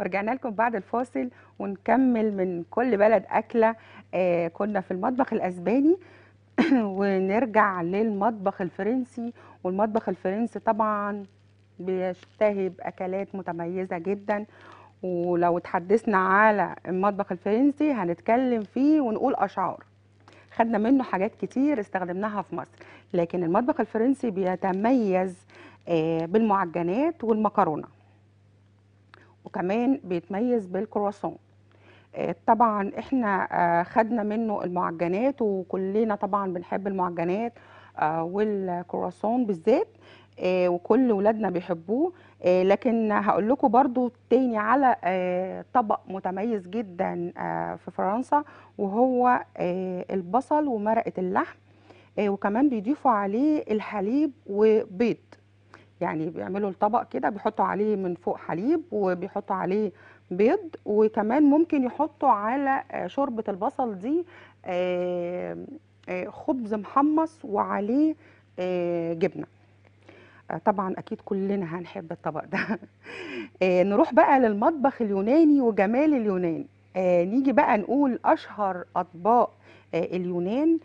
ورجعنا لكم بعد الفاصل ونكمل من كل بلد أكلة آه، كنا في المطبخ الأسباني ونرجع للمطبخ الفرنسي والمطبخ الفرنسي طبعا بيشتهي بأكلات متميزة جدا ولو اتحدثنا على المطبخ الفرنسي هنتكلم فيه ونقول أشعار خدنا منه حاجات كتير استخدمناها في مصر لكن المطبخ الفرنسي بيتميز آه، بالمعجنات والمكرونه وكمان بيتميز بالكرواسون آه، طبعا احنا آه، خدنا منه المعجنات وكلنا طبعا بنحب المعجنات آه، والكرواسون بالذات وكل ولادنا بيحبوه لكن هقول لكم برضو تاني على طبق متميز جدا في فرنسا وهو البصل ومرقه اللحم وكمان بيضيفوا عليه الحليب وبيض يعني بيعملوا الطبق كده بيحطوا عليه من فوق حليب وبيحطوا عليه بيض وكمان ممكن يحطوا على آه، شوربة البصل دي آه، آه، خبز محمص وعليه جبنة طبعا أكيد كلنا هنحب الطبق ده نروح بقى للمطبخ اليوناني وجمال اليونان نيجي بقى نقول أشهر أطباق اليونان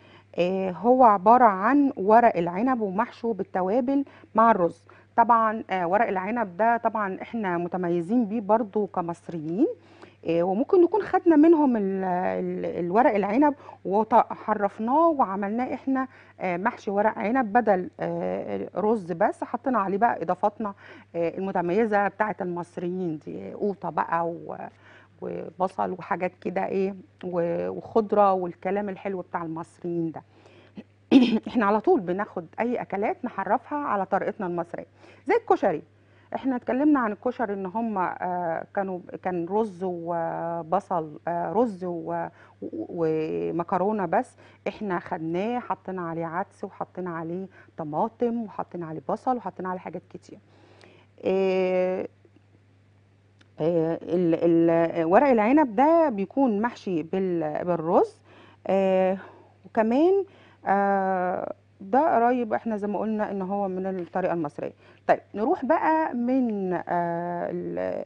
هو عبارة عن ورق العنب ومحشو بالتوابل مع الرز طبعا آه، ورق العنب ده طبعا احنا متميزين بيه برضو كمصريين آه، وممكن نكون خدنا منهم الورق العنب وحرفناه وعملناه احنا آه، محشي ورق عنب بدل رز بس حطينا عليه بقى اضافاتنا المتميزه بتاعه المصريين دي قوطه بقى وبصل وحاجات كده ايه وخضره والكلام الحلو بتاع المصريين ده احنا على طول بناخد اي اكلات نحرفها على طريقتنا المصريه زي الكشري احنا اتكلمنا عن الكشري ان هم آه، كانوا كان رز وبصل آه، رز ومكرونه بس احنا خدناه حطينا عليه عدس وحطينا عليه طماطم وحطينا عليه بصل وحطينا عليه حاجات كتير آه، ورق العنب ده بيكون محشي بالرز وكمان آه، ده قريب احنا زي ما قلنا ان هو من الطريقه المصريه طيب نروح بقى من آه،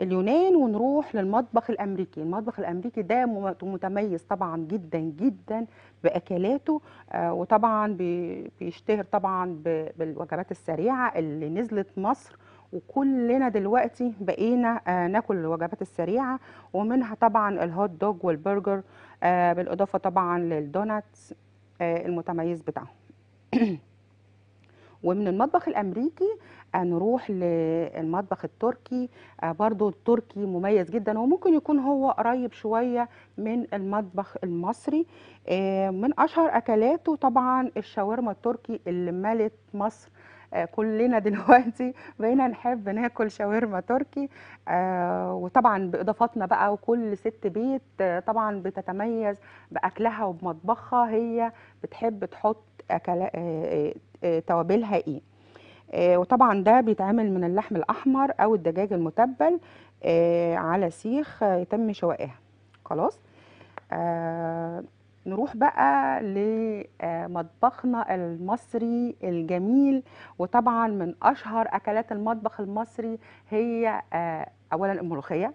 اليونان ونروح للمطبخ الامريكي المطبخ الامريكي ده متميز طبعا جدا جدا باكلاته آه، وطبعا بيشتهر طبعا بالوجبات السريعه اللي نزلت مصر وكلنا دلوقتي بقينا ناكل الوجبات السريعه ومنها طبعا الهوت دوج والبرجر بالاضافه طبعا للدوناتس آه، المتميز بتاعهم ومن المطبخ الامريكي آه، نروح للمطبخ التركي آه، برضو التركي مميز جدا وممكن يكون هو قريب شويه من المطبخ المصري آه، من اشهر اكلاته طبعا الشاورما التركي اللي ملت مصر كلنا دلوقتي بقينا نحب ناكل شاورما تركي وطبعا باضافاتنا بقى وكل ست بيت طبعا بتتميز باكلها وبمطبخها هي بتحب تحط أكلا توابلها ايه آه، وطبعا ده بيتعمل من اللحم الاحمر او الدجاج المتبل آه، على سيخ آه، يتم شوائها خلاص نروح بقى لمطبخنا المصري الجميل وطبعا من اشهر اكلات المطبخ المصري هي اولا الملوخيه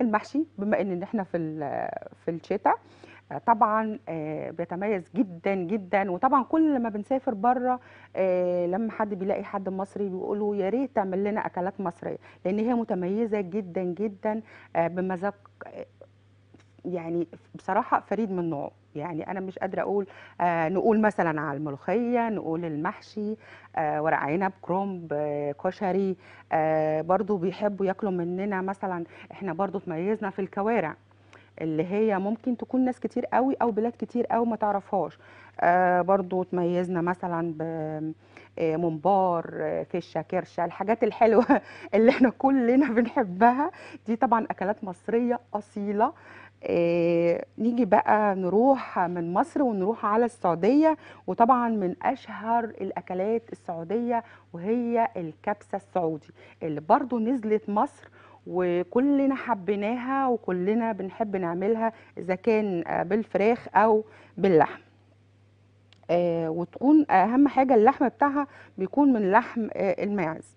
المحشي بما ان احنا في في الشتاء طبعا آه، بيتميز جدا جدا وطبعا كل ما بنسافر بره آه، لما حد بيلاقي حد مصري بيقولوا يا ريت تعمل لنا اكلات مصريه لان هي متميزه جدا جدا آه، بمذاق يعني بصراحه فريد من نوعه يعني انا مش قادره اقول آه نقول مثلا على الملوخيه نقول المحشي آه ورق عنب كرومب آه كشري آه برضو بيحبوا ياكلوا مننا مثلا احنا برضو تميزنا في الكوارع اللي هي ممكن تكون ناس كتير قوي او بلاد كتير قوي ما تعرفهاش آه برضو تميزنا مثلا بممبار آه، آه، فيشة كرشه الحاجات الحلوه اللي احنا كلنا بنحبها دي طبعا اكلات مصريه اصيله آه نيجي بقى نروح من مصر ونروح على السعوديه وطبعا من اشهر الاكلات السعوديه وهي الكبسه السعودي اللي برضو نزلت مصر وكلنا حبيناها وكلنا بنحب نعملها اذا كان آه، بالفراخ او باللحم آه وتكون اهم حاجه اللحم بتاعها بيكون من لحم آه الماعز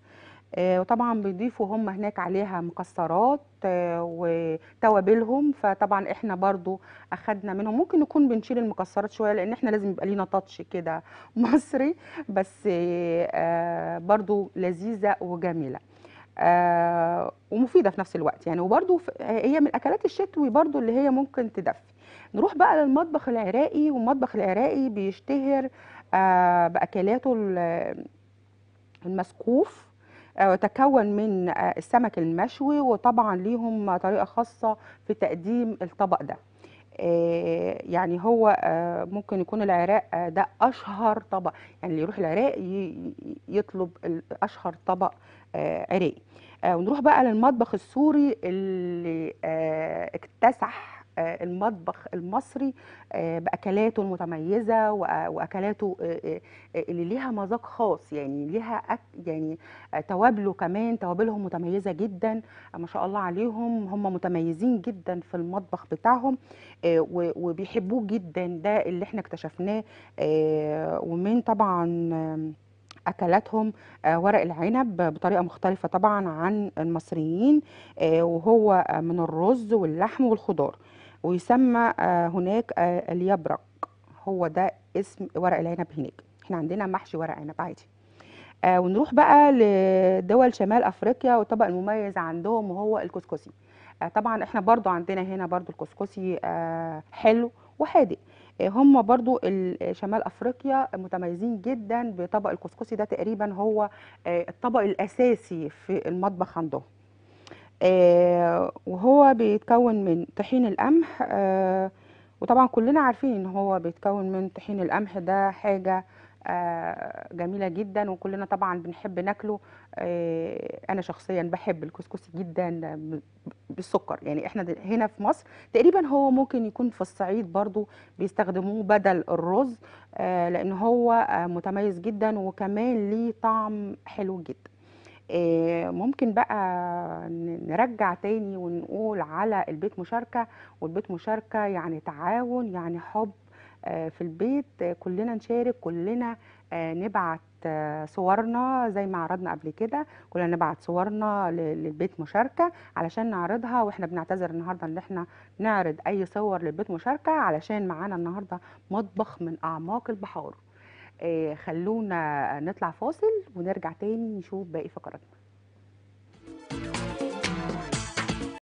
آه وطبعا بيضيفوا هم هناك عليها مكسرات آه، وتوابلهم فطبعا احنا برضو اخدنا منهم ممكن نكون بنشيل المكسرات شويه لان احنا لازم يبقى لينا تاتش كده مصري بس آه، برضو لذيذه وجميله آه ومفيده في نفس الوقت يعني وبرده هي من الاكلات الشتوي برده اللي هي ممكن تدفي نروح بقى للمطبخ العراقي والمطبخ العراقي بيشتهر آه باكلاته المسقوف آه، تكون من آه، السمك المشوي وطبعا ليهم طريقه خاصه في تقديم الطبق ده آه، يعني هو آه، ممكن يكون العراق آه، ده اشهر طبق يعني اللي يروح العراق يطلب اشهر طبق آه، عراقي ونروح بقى للمطبخ السوري اللي اكتسح آه، المطبخ المصري آه، باكلاته المتميزه واكلاته آه، اللي ليها مذاق خاص يعني ليها أك يعني توابله كمان توابلهم متميزه جدا ما شاء الله عليهم هم متميزين جدا في المطبخ بتاعهم وبيحبوه جدا ده اللي احنا اكتشفناه ومن طبعا اكلاتهم ورق العنب بطريقه مختلفه طبعا عن المصريين وهو من الرز واللحم والخضار ويسمى آه، هناك آه، اليبرق هو ده اسم ورق العنب هناك احنا عندنا محشي ورق عنب عادي آه، ونروح بقى لدول شمال افريقيا والطبق المميز عندهم وهو الكسكسي طبعا احنا برضو عندنا هنا برضو الكسكسي حلو وحادق هم برضو شمال افريقيا متميزين جدا بطبق الكسكسي ده تقريبا هو الطبق الاساسي في المطبخ عندهم آه، وهو بيتكون من طحين القمح آه، وطبعا كلنا عارفين ان هو بيتكون من طحين القمح ده حاجه آه، جميله جدا وكلنا طبعا بنحب ناكله انا شخصيا بحب الكسكسي جدا بالسكر يعني احنا هنا في مصر تقريبا هو ممكن يكون في الصعيد برضو بيستخدموه بدل الرز لان هو متميز جدا وكمان ليه طعم حلو جدا آه، ممكن بقى نرجع تاني ونقول على البيت مشاركة والبيت مشاركة يعني تعاون يعني حب آه، في البيت آه، كلنا نشارك كلنا نبعت صورنا زي ما عرضنا قبل كده كلنا نبعت صورنا للبيت مشاركة علشان نعرضها واحنا بنعتذر النهاردة ان احنا نعرض اي صور للبيت مشاركة علشان معانا النهاردة مطبخ من اعماق البحار آه، خلونا نطلع فاصل ونرجع تاني نشوف باقي فقراتنا